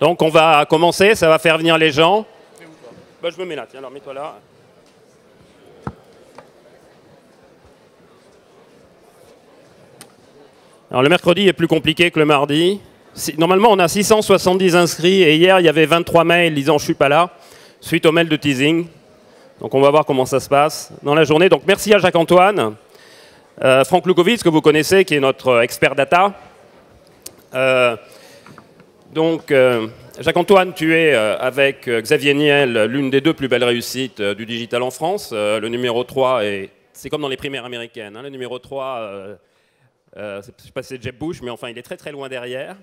Donc on va commencer, ça va faire venir les gens. Bah, je me mets là, tiens, alors mets-toi là. Alors le mercredi est plus compliqué que le mardi. Normalement, on a 670 inscrits et hier, il y avait 23 mails disant je suis pas là, suite au mail de teasing. Donc on va voir comment ça se passe dans la journée. Donc merci à Jacques-Antoine, euh, Franck Lukovic, que vous connaissez, qui est notre expert data. Euh, donc, euh, Jacques-Antoine, tu es euh, avec euh, Xavier Niel l'une des deux plus belles réussites du digital en France. le numéro 3, c'est comme dans les primaires américaines. Hein, le numéro 3, je ne sais pas si c'est Jeb Bush, mais enfin, il est très très loin derrière.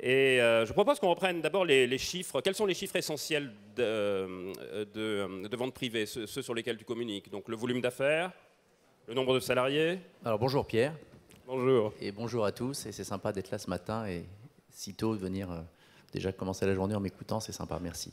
Et je propose qu'on reprenne d'abord les, chiffres. Quels sont les chiffres essentiels de, vente privée, ceux, sur lesquels tu communiques Donc, le volume d'affaires, le nombre de salariés. Alors, bonjour Pierre. Bonjour. Et bonjour à tous. Et c'est sympa d'être là ce matin et, si tôt, de venir euh, déjà commencer la journée en m'écoutant, c'est sympa, merci.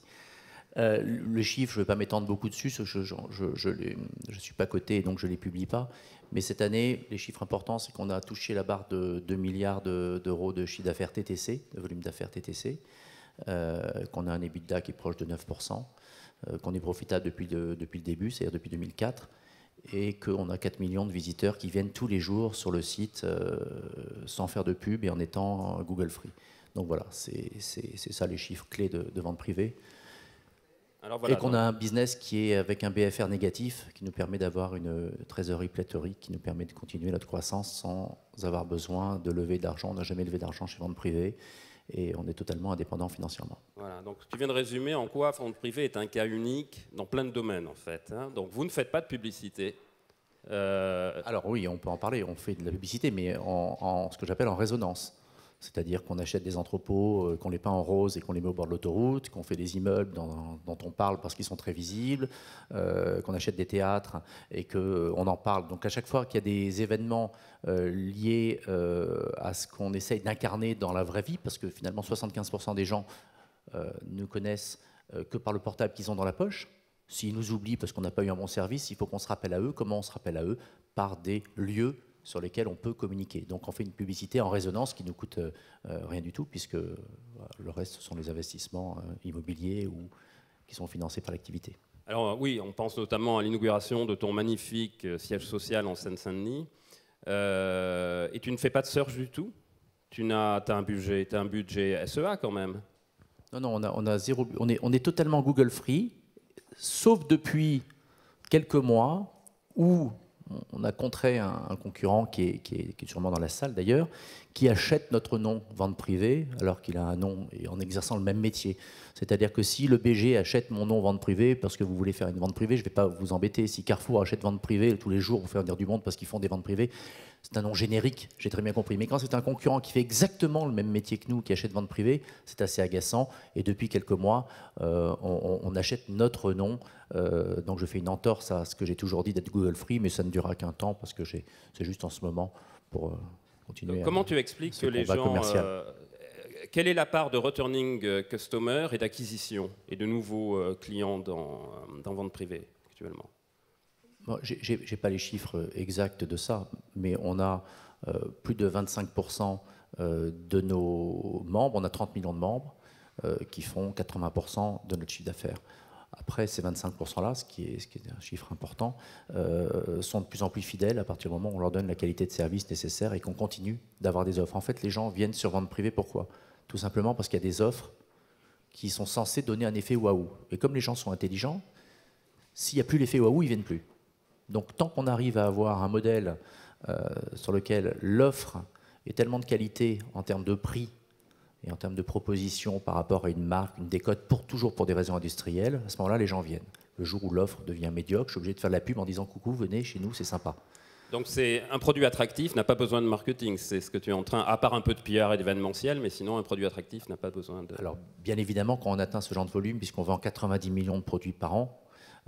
Euh, le chiffre, je ne vais pas m'étendre beaucoup dessus, je ne suis pas coté, donc je ne les publie pas. Mais cette année, les chiffres importants, c'est qu'on a touché la barre de 2 milliards d'euros de, chiffre d'affaires TTC, de volume d'affaires TTC, euh, qu'on a un EBITDA qui est proche de 9%, qu'on est profitable depuis, depuis le début, c'est-à-dire depuis 2004, et qu'on a 4 millions de visiteurs qui viennent tous les jours sur le site sans faire de pub et en étant Google Free. Donc voilà, c'est ça les chiffres clés de, vente privée. et qu'on a un business qui est avec un BFR négatif, qui nous permet d'avoir une trésorerie pléthorique, qui nous permet de continuer notre croissance sans avoir besoin de lever d'argent. On n'a jamais levé d'argent chez Vente Privée et on est totalement indépendant financièrement. Voilà, donc tu viens de résumer en quoi Vente Privée est un cas unique dans plein de domaines en fait. Hein. Donc vous ne faites pas de publicité. Euh, Alors oui, on peut en parler, on fait de la publicité, mais en ce que j'appelle en résonance. C'est-à-dire qu'on achète des entrepôts, euh, qu'on les peint en rose et qu'on les met au bord de l'autoroute, qu'on fait des immeubles dont, on parle parce qu'ils sont très visibles, euh, qu'on achète des théâtres et qu'on euh, en parle. Donc à chaque fois qu'il y a des événements liés à ce qu'on essaye d'incarner dans la vraie vie, parce que finalement 75% des gens ne connaissent que par le portable qu'ils ont dans la poche, s'ils nous oublient parce qu'on n'a pas eu un bon service, il faut qu'on se rappelle à eux. Comment on se rappelle à eux Par des lieux sur lesquels on peut communiquer. Donc on fait une publicité en résonance qui ne coûte euh, euh, rien du tout, puisque le reste, ce sont les investissements euh, immobiliers ou qui sont financés par l'activité. Alors oui, on pense notamment à l'inauguration de ton magnifique siège social en Seine-Saint-Denis. et tu ne fais pas de search du tout Tu n'as, as un budget, as un budget SEA quand même Non, non, on, a, zéro, on, est, on est totalement Google Free, sauf depuis quelques mois où on a contré un, concurrent qui est, qui, sûrement dans la salle d'ailleurs, qui achète notre nom vente privée alors qu'il a un nom et en exerçant le même métier. C'est-à-dire que si le BG achète mon nom vente privée parce que vous voulez faire une vente privée, je ne vais pas vous embêter. Si Carrefour achète vente privée tous les jours, vous faire dire du monde parce qu'ils font des ventes privées, c'est un nom générique, j'ai très bien compris. Mais quand c'est un concurrent qui fait exactement le même métier que nous, qui achète vente privée, c'est assez agaçant. Et depuis quelques mois, euh, on, achète notre nom. Euh, donc je fais une entorse à ce que j'ai toujours dit d'être Google Free, mais ça ne durera qu'un temps parce que c'est juste en ce moment pour euh, continuer. comment tu expliques que les gens quelle est la part de returning customer et d'acquisition et de nouveaux clients dans vente privée actuellement j'ai je n'ai pas les chiffres euh, exacts de ça, mais on a euh, plus de 25% euh, de nos membres, on a 30 millions de membres qui font 80% de notre chiffre d'affaires. Après, ces 25%-là, ce, qui est un chiffre important, sont de plus en plus fidèles à partir du moment où on leur donne la qualité de service nécessaire et qu'on continue d'avoir des offres. En fait, les gens viennent sur vente privée, pourquoi Tout simplement parce qu'il y a des offres qui sont censées donner un effet waouh. Et comme les gens sont intelligents, s'il n'y a plus l'effet waouh, ils ne viennent plus. Donc tant qu'on arrive à avoir un modèle euh, sur lequel l'offre est tellement de qualité en termes de prix et en termes de proposition par rapport à une marque, une décote, pour toujours pour des raisons industrielles, à ce moment-là, les gens viennent. Le jour où l'offre devient médiocre, je suis obligé de faire de la pub en disant coucou, venez chez nous, c'est sympa. Donc c'est un produit attractif n'a pas besoin de marketing, c'est ce que tu es en train, à part un peu de PR et d'événementiel, mais sinon un produit attractif n'a pas besoin de... Alors bien évidemment quand on atteint ce genre de volume, puisqu'on vend 90 millions de produits par an,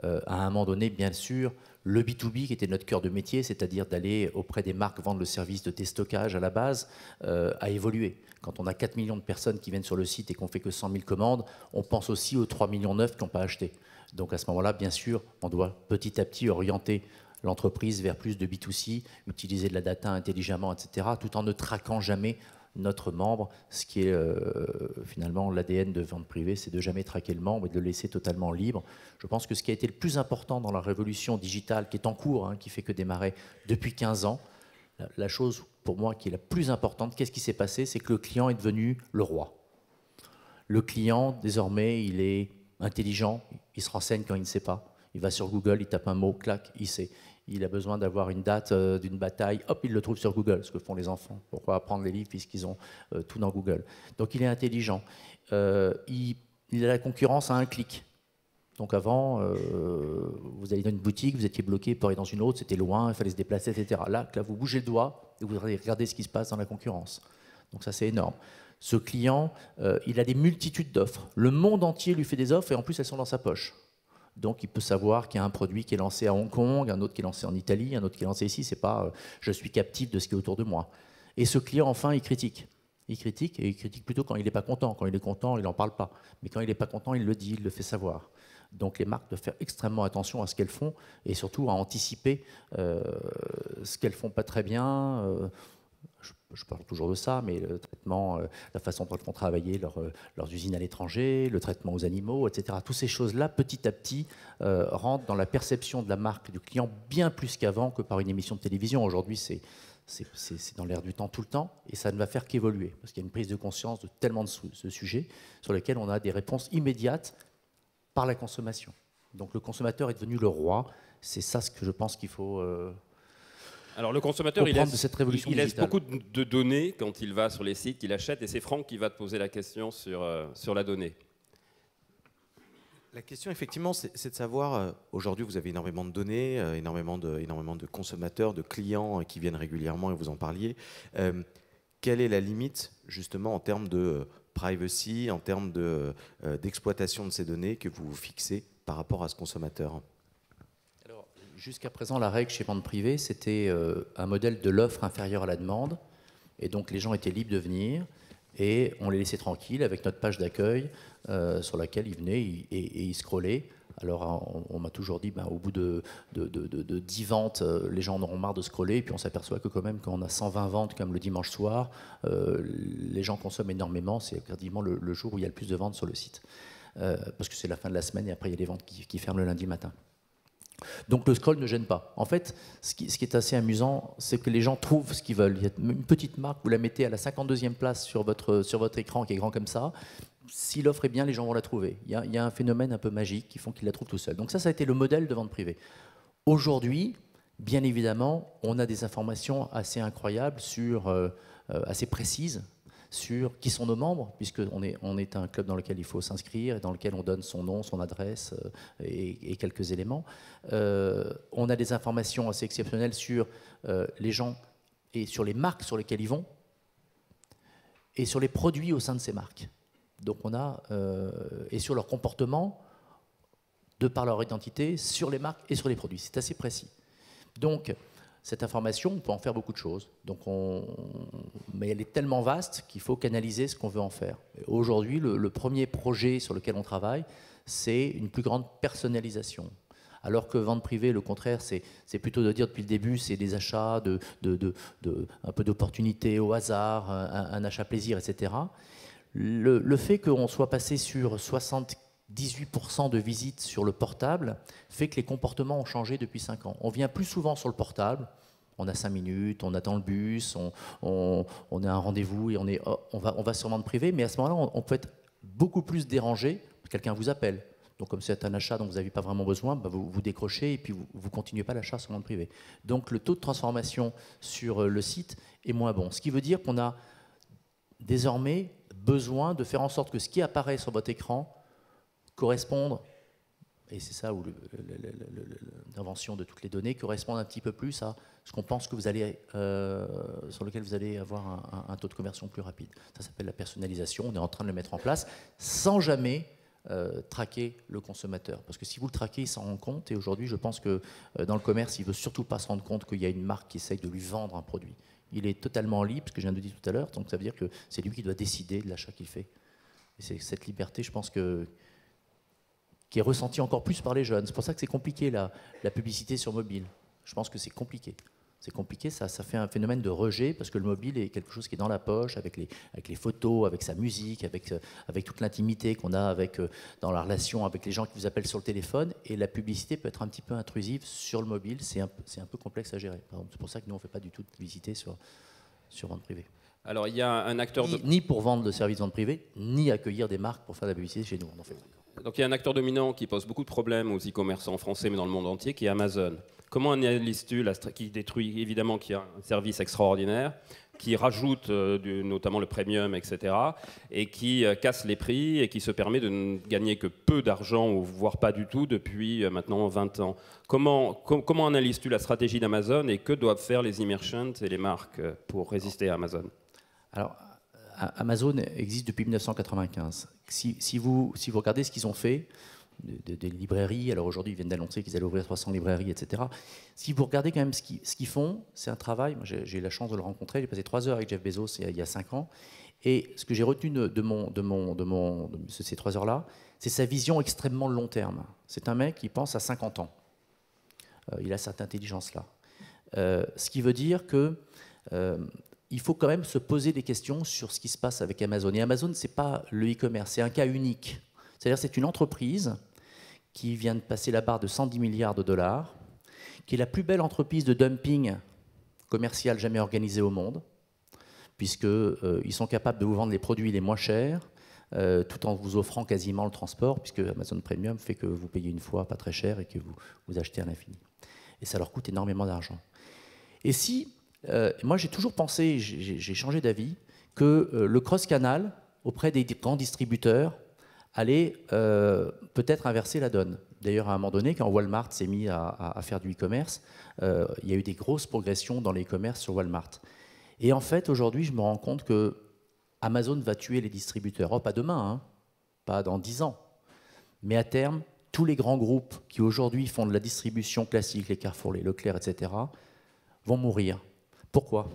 euh, à un moment donné, bien sûr, le B2B qui était notre cœur de métier, c'est-à-dire d'aller auprès des marques vendre le service de déstockage à la base, euh, a évolué. Quand on a 4 millions de personnes qui viennent sur le site et qu'on fait que 100 000 commandes, on pense aussi aux 3 millions neufs qui n'ont pas acheté. Donc à ce moment-là, bien sûr, on doit petit à petit orienter l'entreprise vers plus de B2C, utiliser de la data intelligemment, etc., tout en ne traquant jamais notre membre, ce qui est euh, finalement l'ADN de vente privée, c'est de jamais traquer le membre et de le laisser totalement libre. Je pense que ce qui a été le plus important dans la révolution digitale qui est en cours, hein, qui fait que démarrer depuis 15 ans, la chose pour moi qui est la plus importante, qu'est-ce qui s'est passé C'est que le client est devenu le roi. Le client, désormais, il est intelligent, il se renseigne quand il ne sait pas. Il va sur Google, il tape un mot, clac, il sait il a besoin d'avoir une date euh, d'une bataille, hop, il le trouve sur Google, ce que font les enfants. Pourquoi apprendre les livres puisqu'ils ont euh, tout dans Google Donc il est intelligent. Euh, il, a la concurrence à un clic. Donc avant, vous allez dans une boutique, vous étiez bloqué pour aller dans une autre, c'était loin, il fallait se déplacer, etc. Là, là, vous bougez le doigt et vous regardez ce qui se passe dans la concurrence. Donc ça, c'est énorme. Ce client, il a des multitudes d'offres. Le monde entier lui fait des offres et en plus, elles sont dans sa poche. Donc il peut savoir qu'il y a un produit qui est lancé à Hong Kong, un autre qui est lancé en Italie, un autre qui est lancé ici. C'est pas euh, je suis captif de ce qui est autour de moi. Et ce client, enfin, il critique. Il critique, et il critique plutôt quand il n'est pas content. Quand il est content, il n'en parle pas. Mais quand il n'est pas content, il le dit, il le fait savoir. Donc les marques doivent faire extrêmement attention à ce qu'elles font et surtout à anticiper euh, ce qu'elles font pas très bien. Euh, je, parle toujours de ça, mais le traitement, euh, la façon dont ils font travailler euh, leurs usines à l'étranger, le traitement aux animaux, etc. Toutes ces choses-là, petit à petit, euh, rentrent dans la perception de la marque du client bien plus qu'avant que par une émission de télévision. Aujourd'hui, c'est dans l'air du temps tout le temps, et ça ne va faire qu'évoluer, parce qu'il y a une prise de conscience de tellement de, ce sujet sujets sur lesquels on a des réponses immédiates par la consommation. Donc le consommateur est devenu le roi, c'est ça ce que je pense qu'il faut alors le consommateur, il, laisse, de il, laisse, beaucoup de données quand il va sur les sites, qu'il achète, et c'est Franck qui va te poser la question sur, euh, sur la donnée. La question, effectivement, c'est de savoir, euh, aujourd'hui, vous avez énormément de données, euh, énormément, de, consommateurs, de clients qui viennent régulièrement, et vous en parliez. quelle est la limite, justement, en termes de privacy, en termes d'exploitation de ces données que vous fixez par rapport à ce consommateur Jusqu'à présent, la règle chez vente privée, c'était euh, un modèle de l'offre inférieure à la demande. Et donc les gens étaient libres de venir et on les laissait tranquilles avec notre page d'accueil euh, sur laquelle ils venaient et, ils scrollaient. Alors hein, on, m'a toujours dit, ben, au bout de, de, 10 ventes, euh, les gens en auront marre de scroller, et puis on s'aperçoit que quand même quand on a 120 ventes comme le dimanche soir, les gens consomment énormément, c'est quasiment le, jour où il y a le plus de ventes sur le site. parce que c'est la fin de la semaine et après il y a les ventes qui ferment le lundi matin. Donc le scroll ne gêne pas. En fait, ce qui, est assez amusant, c'est que les gens trouvent ce qu'ils veulent. Il y a une petite marque, vous la mettez à la 52e place sur votre, écran qui est grand comme ça. Si l'offre est bien, les gens vont la trouver. Il y a, un phénomène un peu magique qui font qu'ils la trouvent tout seul. Donc ça, ça a été le modèle de vente privée. Aujourd'hui, bien évidemment, on a des informations assez incroyables sur... Euh, euh, assez précises sur qui sont nos membres, puisqu'on est, on est un club dans lequel il faut s'inscrire et dans lequel on donne son nom, son adresse euh, et, quelques éléments. Euh, on a des informations assez exceptionnelles sur euh, les gens et sur les marques sur lesquelles ils vont et sur les produits au sein de ces marques. Donc on a, et sur leur comportement, de par leur identité, sur les marques et sur les produits. C'est assez précis. Donc, cette information, on peut en faire beaucoup de choses. Donc Mais elle est tellement vaste qu'il faut canaliser ce qu'on veut en faire. Aujourd'hui, le, premier projet sur lequel on travaille, c'est une plus grande personnalisation. Alors que vente privée, le contraire, c'est plutôt de dire depuis le début, c'est des achats, de, un peu d'opportunités au hasard, un, achat plaisir, etc. Le, le fait qu'on soit passé sur 60 18% de visites sur le portable fait que les comportements ont changé depuis 5 ans. On vient plus souvent sur le portable, on a 5 minutes, on attend le bus, on, a un rendez-vous et on, va, sur va monde privé, mais à ce moment-là, on, peut être beaucoup plus dérangé, quelqu'un vous appelle. Donc comme c'est un achat dont vous n'avez pas vraiment besoin, bah, vous, décrochez et puis vous ne continuez pas l'achat sur le monde privé. Donc le taux de transformation sur euh, le site est moins bon. Ce qui veut dire qu'on a désormais besoin de faire en sorte que ce qui apparaît sur votre écran correspondre, et c'est ça où l'invention de toutes les données, correspond un petit peu plus à ce qu'on pense que vous allez, euh, sur lequel vous allez avoir un, taux de conversion plus rapide. Ça s'appelle la personnalisation, on est en train de le mettre en place sans jamais euh, traquer le consommateur. Parce que si vous le traquez, il s'en rend compte. Et aujourd'hui, je pense que euh, dans le commerce, il ne veut surtout pas se rendre compte qu'il y a une marque qui essaye de lui vendre un produit. Il est totalement libre, ce que je viens de dire tout à l'heure. Donc ça veut dire que c'est lui qui doit décider de l'achat qu'il fait. Et c'est cette liberté, je pense que qui est ressenti encore plus par les jeunes. C'est pour ça que c'est compliqué la, la publicité sur mobile. Je pense que c'est compliqué. C'est compliqué, ça, ça fait un phénomène de rejet parce que le mobile est quelque chose qui est dans la poche, avec les, avec les photos, avec sa musique, avec, euh, avec toute l'intimité qu'on a avec, euh, dans la relation avec les gens qui vous appellent sur le téléphone. Et la publicité peut être un petit peu intrusive sur le mobile, c'est un, un, peu complexe à gérer. C'est pour ça que nous, on ne fait pas du tout de publicité sur, sur vente privée. Alors, il y a un acteur. Ni, pour vendre le service de vente privée, ni accueillir des marques pour faire de la publicité chez nous. On en fait. Donc il y a un acteur dominant qui pose beaucoup de problèmes aux e-commerçants français, mais dans le monde entier, qui est Amazon. Comment analyses-tu qui détruit évidemment qui a un service extraordinaire, qui rajoute euh, notamment le premium, etc., et qui euh, casse les prix et qui se permet de ne gagner que peu d'argent, ou voire pas du tout, depuis euh, maintenant 20 ans. Comment, comment analyses-tu la stratégie d'Amazon et que doivent faire les e-merchants et les marques pour résister à Amazon Alors, Amazon existe depuis 1995 si, vous, si vous regardez ce qu'ils ont fait, des, librairies, alors aujourd'hui ils viennent d'annoncer qu'ils allaient ouvrir 300 librairies, etc. Si vous regardez quand même ce qu'ils font, c'est un travail, j'ai eu la chance de le rencontrer, j'ai passé trois heures avec Jeff Bezos il y a cinq ans, et ce que j'ai retenu de, mon, de, ces trois heures-là, c'est sa vision extrêmement long terme. C'est un mec qui pense à 50 ans. Euh, il a cette intelligence-là. Euh, ce qui veut dire que euh, il faut quand même se poser des questions sur ce qui se passe avec Amazon. Et Amazon, ce n'est pas le e-commerce, c'est un cas unique. C'est-à-dire c'est une entreprise qui vient de passer la barre de 110 milliards de dollars, qui est la plus belle entreprise de dumping commercial jamais organisée au monde, puisqu'ils euh, ils sont capables de vous vendre les produits les moins chers, euh, tout en vous offrant quasiment le transport, puisque Amazon Premium fait que vous payez une fois pas très cher et que vous, vous achetez à l'infini. Et ça leur coûte énormément d'argent. Et si euh, moi, j'ai toujours pensé, j'ai changé d'avis, que euh, le cross-canal, auprès des grands distributeurs, allait euh, peut-être inverser la donne. D'ailleurs, à un moment donné, quand Walmart s'est mis à, faire du e-commerce, il y a eu des grosses progressions dans les commerces sur Walmart. Et en fait, aujourd'hui, je me rends compte que Amazon va tuer les distributeurs. Oh, pas demain, hein, pas dans dix ans. Mais à terme, tous les grands groupes qui aujourd'hui font de la distribution classique, les Carrefour, les Leclerc, etc., vont mourir pourquoi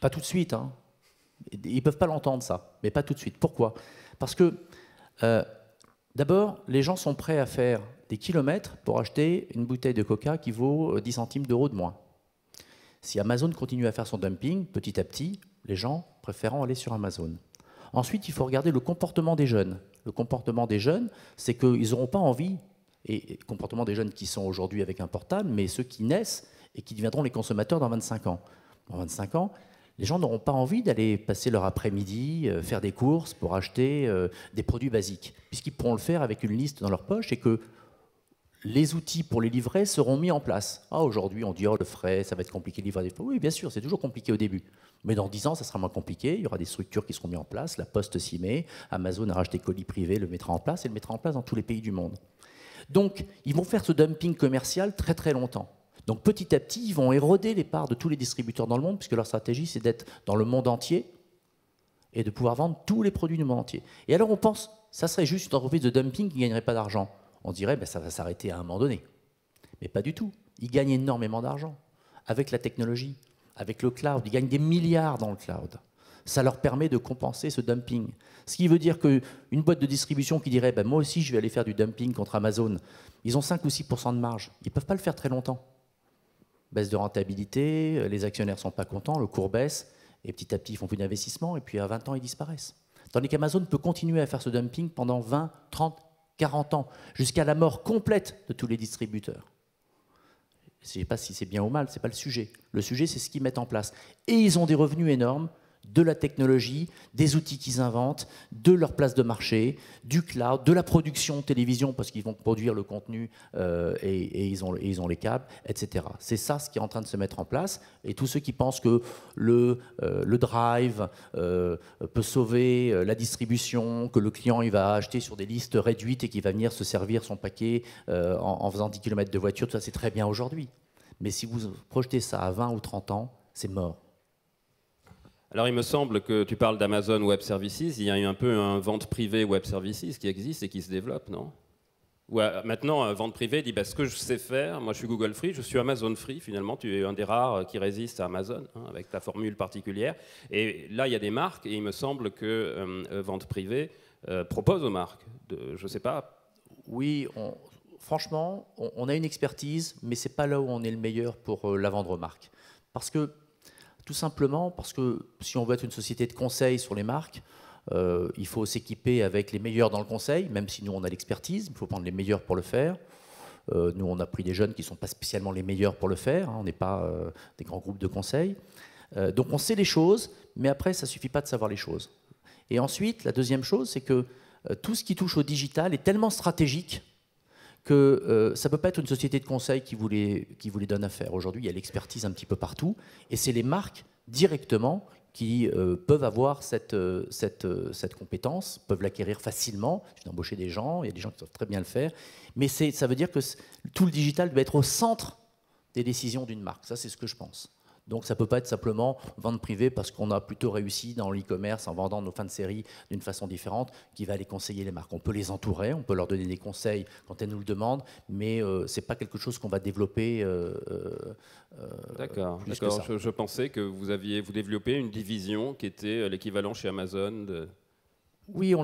Pas tout de suite. Hein. Ils ne peuvent pas l'entendre, ça, mais pas tout de suite. Pourquoi Parce que, euh, d'abord, les gens sont prêts à faire des kilomètres pour acheter une bouteille de coca qui vaut 10 euh, centimes d'euros de moins. Si Amazon continue à faire son dumping, petit à petit, les gens préférant aller sur Amazon. Ensuite, il faut regarder le comportement des jeunes. Le comportement des jeunes, c'est qu'ils n'auront pas envie, et comportement des jeunes qui sont aujourd'hui avec un portable, mais ceux qui naissent, et qui deviendront les consommateurs dans 25 ans. Dans 25 ans, les gens n'auront pas envie d'aller passer leur après-midi, euh, faire des courses pour acheter euh, des produits basiques, puisqu'ils pourront le faire avec une liste dans leur poche et que les outils pour les livrer seront mis en place. Ah, aujourd'hui, on dit, oh, le frais, ça va être compliqué de livrer des produits. Oui, bien sûr, c'est toujours compliqué au début. Mais dans 10 ans, ça sera moins compliqué. Il y aura des structures qui seront mises en place. La Poste s'y met. Amazon a des colis privés, le mettra en place et le mettra en place dans tous les pays du monde. Donc, ils vont faire ce dumping commercial très très longtemps. Donc petit à petit, ils vont éroder les parts de tous les distributeurs dans le monde, puisque leur stratégie, c'est d'être dans le monde entier et de pouvoir vendre tous les produits du monde entier. Et alors on pense, ça serait juste une entreprise de dumping qui ne gagnerait pas d'argent. On dirait, ben, ça va s'arrêter à un moment donné. Mais pas du tout. Ils gagnent énormément d'argent avec la technologie, avec le cloud. Ils gagnent des milliards dans le cloud. Ça leur permet de compenser ce dumping. Ce qui veut dire qu'une boîte de distribution qui dirait ben, Moi aussi, je vais aller faire du dumping contre Amazon, ils ont 5 ou 6 de marge. Ils ne peuvent pas le faire très longtemps baisse de rentabilité, euh, les actionnaires ne sont pas contents, le cours baisse, et petit à petit, ils font plus d'investissement, et puis à 20 ans, ils disparaissent. Tandis qu'Amazon peut continuer à faire ce dumping pendant 20, 30, 40 ans, jusqu'à la mort complète de tous les distributeurs. Je ne sais pas si c'est bien ou mal, ce n'est pas le sujet. Le sujet, c'est ce qu'ils mettent en place. Et ils ont des revenus énormes, de la technologie, des outils qu'ils inventent, de leur place de marché, du cloud, de la production télévision, parce qu'ils vont produire le contenu euh, et, ils ont, les câbles, etc. C'est ça ce qui est en train de se mettre en place. Et tous ceux qui pensent que le, euh, drive euh, peut sauver la distribution, que le client il va acheter sur des listes réduites et qu'il va venir se servir son paquet en, en, faisant 10 km de voiture, ça c'est très bien aujourd'hui. Mais si vous projetez ça à 20 ou 30 ans, c'est mort. Alors il me semble que tu parles d'Amazon Web Services, il y a eu un peu un vente privée Web Services qui existe et qui se développe, non Ou euh, maintenant, euh, vente privée dit bah, ce que je sais faire, moi je suis Google Free, je suis Amazon Free, finalement tu es un des rares euh, qui résiste à Amazon, hein, avec ta formule particulière. Et là, il y a des marques, et il me semble que vente privée propose aux marques, de, je ne sais pas. Oui, franchement, on, a une expertise, mais ce n'est pas là où on est le meilleur pour la vendre aux marques. Parce que tout simplement parce que si on veut être une société de conseil sur les marques, euh, il faut s'équiper avec les meilleurs dans le conseil, même si nous on a l'expertise, il faut prendre les meilleurs pour le faire. Euh, nous on a pris des jeunes qui ne sont pas spécialement les meilleurs pour le faire, hein, on n'est pas euh, des grands groupes de conseil. donc on sait les choses, mais après ça ne suffit pas de savoir les choses. Et ensuite, la deuxième chose, c'est que tout ce qui touche au digital est tellement stratégique que euh, ça ne peut pas être une société de conseil qui vous les, qui donne à faire. Aujourd'hui, il y a l'expertise un petit peu partout, et c'est les marques directement qui euh, peuvent avoir euh, cette, compétence, peuvent l'acquérir facilement. Je vais embaucher des gens, il y a des gens qui savent très bien le faire, mais ça veut dire que tout le digital doit être au centre des décisions d'une marque. Ça, c'est ce que je pense. Donc ça ne peut pas être simplement vente privée parce qu'on a plutôt réussi dans l'e-commerce en vendant nos fins de série d'une façon différente qui va aller conseiller les marques. On peut les entourer, on peut leur donner des conseils quand elles nous le demandent, mais euh, ce n'est pas quelque chose qu'on va développer. Euh, euh, d'accord, je, pensais que vous aviez vous développé une division qui était l'équivalent chez Amazon de oui, on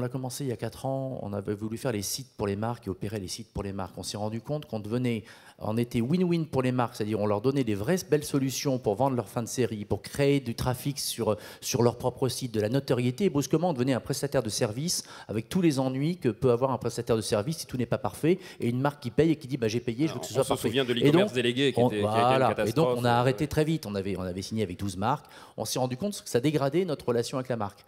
l'a commencé il y a 4 ans. On avait voulu faire les sites pour les marques et opérer les sites pour les marques. On s'est rendu compte qu'on devenait, on était win-win pour les marques, c'est-à-dire on leur donnait des vraies belles solutions pour vendre leur fin de série, pour créer du trafic sur, sur leur propre site, de la notoriété. Et brusquement, on devenait un prestataire de service avec tous les ennuis que peut avoir un prestataire de service si tout n'est pas parfait. Et une marque qui paye et qui dit bah, j'ai payé, je veux que ce soit parfait. On se souvient de l'e-commerce délégué qui, Et donc on a arrêté euh, très vite. On avait, on avait signé avec 12 marques. On s'est rendu compte que ça dégradait notre relation avec la marque.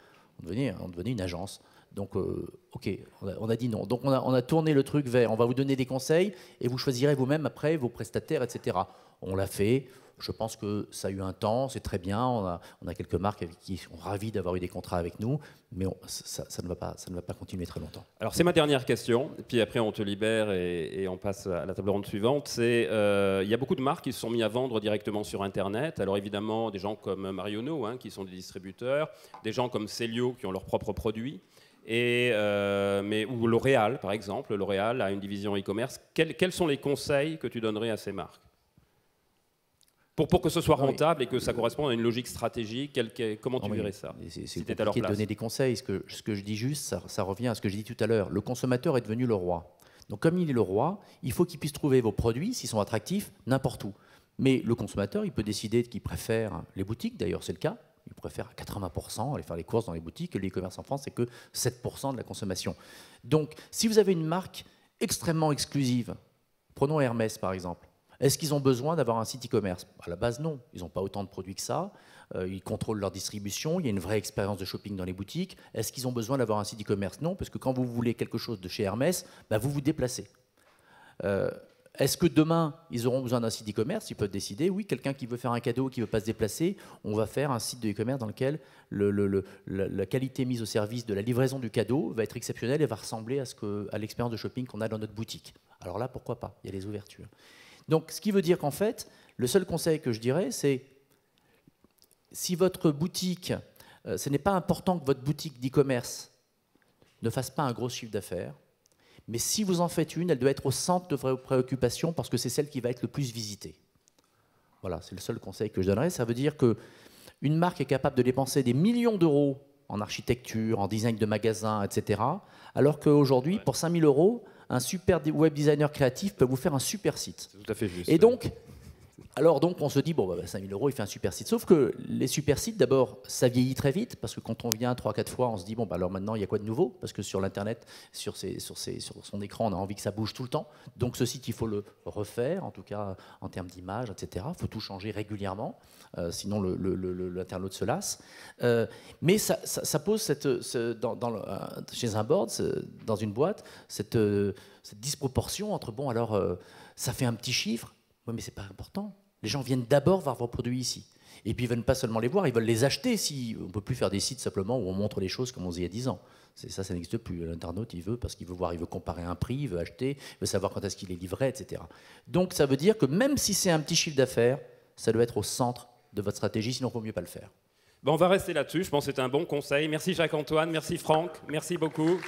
Hein, on devenait, une agence. Donc, euh, ok, on a, dit non. Donc, on a, on a, tourné le truc vers on va vous donner des conseils et vous choisirez vous-même après vos prestataires, etc on l'a fait. Je pense que ça a eu un temps, c'est très bien. On a, quelques marques qui sont ravis d'avoir eu des contrats avec nous, mais ça, ne va pas, ça ne va pas continuer très longtemps. Alors c'est ma dernière question, puis après on te libère et, on passe à la table ronde suivante. C'est euh, il y a beaucoup de marques qui se sont mis à vendre directement sur Internet. Alors évidemment des gens comme Marionneau hein, qui sont des distributeurs, des gens comme Celio qui ont leurs propres produits. Euh, mais, ou L'Oréal, par exemple. L'Oréal a une division e-commerce. quels sont les conseils que tu donnerais à ces marques pour, que ce soit ah rentable et que ça corresponde à une logique stratégique, comment tu ah verrais ça C'est si compliqué de donner des conseils. Ce que, je dis juste, ça, revient à ce que j'ai dit tout à l'heure. Le consommateur est devenu le roi. Donc comme il est le roi, il faut qu'il puisse trouver vos produits, s'ils sont attractifs, n'importe où. Mais le consommateur, il peut décider qu'il préfère les boutiques, d'ailleurs c'est le cas, il préfère à 80% aller faire les courses dans les boutiques. Et le commerce en France, c'est que 7% de la consommation. Donc, si vous avez une marque extrêmement exclusive, prenons Hermès par exemple, est-ce qu'ils ont besoin d'avoir un site e-commerce À la base, non. Ils n'ont pas autant de produits que ça. Euh, ils contrôlent leur distribution. Il y a une vraie expérience de shopping dans les boutiques. Est-ce qu'ils ont besoin d'avoir un site e-commerce Non, parce que quand vous voulez quelque chose de chez Hermès, bah, vous vous déplacez. Euh, est-ce que demain, ils auront besoin d'un site e-commerce Ils peuvent décider, oui, quelqu'un qui veut faire un cadeau, qui ne veut pas se déplacer, on va faire un site de e-commerce dans lequel le, la qualité mise au service de la livraison du cadeau va être exceptionnelle et va ressembler à, ce à l'expérience de shopping qu'on a dans notre boutique. Alors là, pourquoi pas Il y a les ouvertures. Donc, ce qui veut dire qu'en fait, le seul conseil que je dirais, c'est si votre boutique, euh, ce n'est pas important que votre boutique d'e-commerce ne fasse pas un gros chiffre d'affaires, mais si vous en faites une, elle doit être au centre de vos préoccupations parce que c'est celle qui va être le plus visitée. Voilà, c'est le seul conseil que je donnerais. Ça veut dire que une marque est capable de dépenser des millions d'euros en architecture, en design de magasins, etc. Alors qu'aujourd'hui, pour 5000 euros, un super web designer créatif peut vous faire un super site. Tout à fait juste. Et donc, alors donc on se dit, bon, bah, 5000 bah, euros, il fait un super site. Sauf que les super sites, d'abord, ça vieillit très vite, parce que quand on vient 3-4 fois, on se dit, bon, bah, alors maintenant, il y a quoi de nouveau Parce que sur l'Internet, sur, sur, son écran, on a envie que ça bouge tout le temps. Donc ce site, il faut le refaire, en tout cas en termes d'image, etc. Il faut tout changer régulièrement, euh, sinon l'internaute se lasse. Euh, mais ça, pose euh, chez un board, dans une boîte, cette, disproportion entre, bon, alors, ça fait un petit chiffre, oui, mais c'est pas important. Les gens viennent d'abord voir vos produits ici. Et puis ils ne veulent pas seulement les voir, ils veulent les acheter. Si on peut plus faire des sites simplement où on montre les choses comme on faisait il y a 10 ans. C'est ça, ça n'existe plus. L'internaute, il veut parce qu'il veut voir, il veut comparer un prix, il veut acheter, il veut savoir quand est-ce qu'il est livré, etc. Donc ça veut dire que même si c'est un petit chiffre d'affaires, ça doit être au centre de votre stratégie, sinon il vaut mieux pas le faire. Bon, on va rester là-dessus. Je pense que c'est un bon conseil. Merci Jacques-Antoine, merci Franck, merci beaucoup.